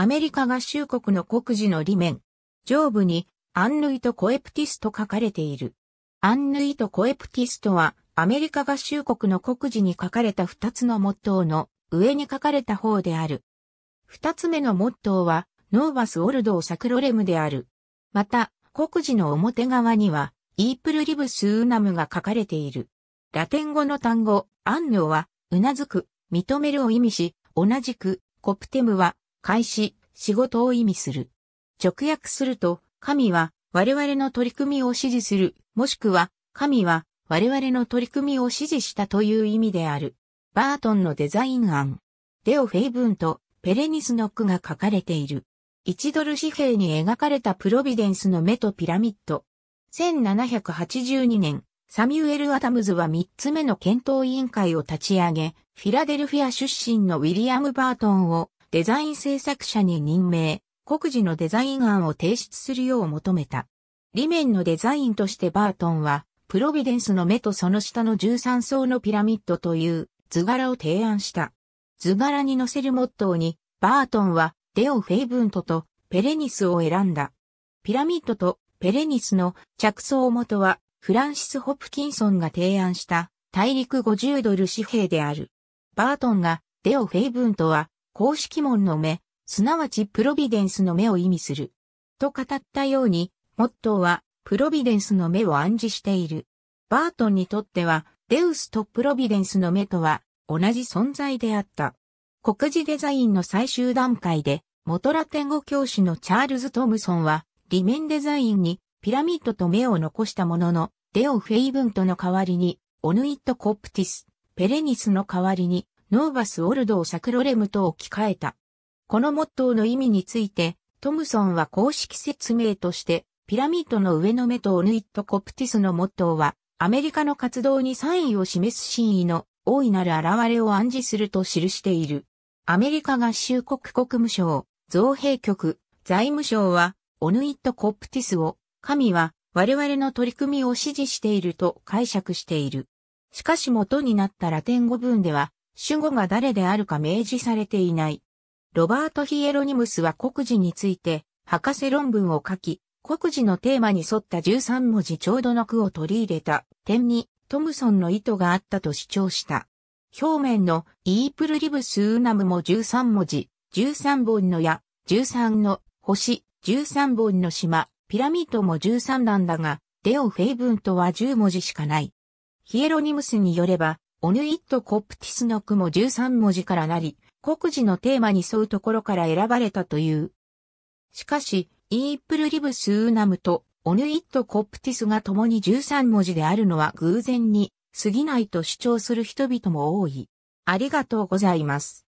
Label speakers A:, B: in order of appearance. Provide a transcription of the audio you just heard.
A: アメリカ合衆国の国事の理面、上部にアンヌイト・コエプティスと書かれている。アンヌイト・コエプティスとは、アメリカ合衆国の国事に書かれた二つのモットーの上に書かれた方である。二つ目のモットーは、ノーバス・オルドー・サクロレムである。また、国事の表側には、イープル・リブス・ウナムが書かれている。ラテン語の単語、アンヌは、うなずく、認めるを意味し、同じく、コプテムは、開始、仕事を意味する。直訳すると、神は我々の取り組みを支持する、もしくは、神は我々の取り組みを支持したという意味である。バートンのデザイン案。デオ・フェイブンとペレニスの句が書かれている。1ドル紙幣に描かれたプロビデンスの目とピラミッド。1782年、サミュエル・アダムズは3つ目の検討委員会を立ち上げ、フィラデルフィア出身のウィリアム・バートンをデザイン制作者に任命、国自のデザイン案を提出するよう求めた。裏面のデザインとしてバートンは、プロビデンスの目とその下の13層のピラミッドという図柄を提案した。図柄に載せるモットーに、バートンはデオ・フェイブントとペレニスを選んだ。ピラミッドとペレニスの着想元はフランシス・ホプキンソンが提案した大陸50ドル紙幣である。バートンがデオ・フェイブントは公式門の目、すなわちプロビデンスの目を意味する。と語ったように、モットーは、プロビデンスの目を暗示している。バートンにとっては、デウスとプロビデンスの目とは、同じ存在であった。国示デザインの最終段階で、元ラテン語教師のチャールズ・トムソンは、裏面デザインに、ピラミッドと目を残したものの、デオ・フェイブントの代わりに、オヌイット・コプティス、ペレニスの代わりに、ノーバス・オルドをサクロレムと置き換えた。このモットーの意味について、トムソンは公式説明として、ピラミッドの上の目とオヌイット・コプティスのモットーは、アメリカの活動に賛意を示す真意の大いなる現れを暗示すると記している。アメリカ合衆国国務省、造幣局、財務省は、オヌイット・コプティスを、神は我々の取り組みを支持していると解釈している。しかし元になったラテン語文では、主語が誰であるか明示されていない。ロバート・ヒエロニムスは国字について、博士論文を書き、国字のテーマに沿った13文字ちょうどの句を取り入れた点に、トムソンの意図があったと主張した。表面のイープルリブスーナムも13文字、13本の矢、13の星、13本の島、ピラミッドも13なんだが、デオ・フェイブンとは10文字しかない。ヒエロニムスによれば、オヌイット・コプティスの句も13文字からなり、国字のテーマに沿うところから選ばれたという。しかし、イープルリブスーナムとオヌイット・コプティスが共に13文字であるのは偶然に過ぎないと主張する人々も多い。ありがとうございます。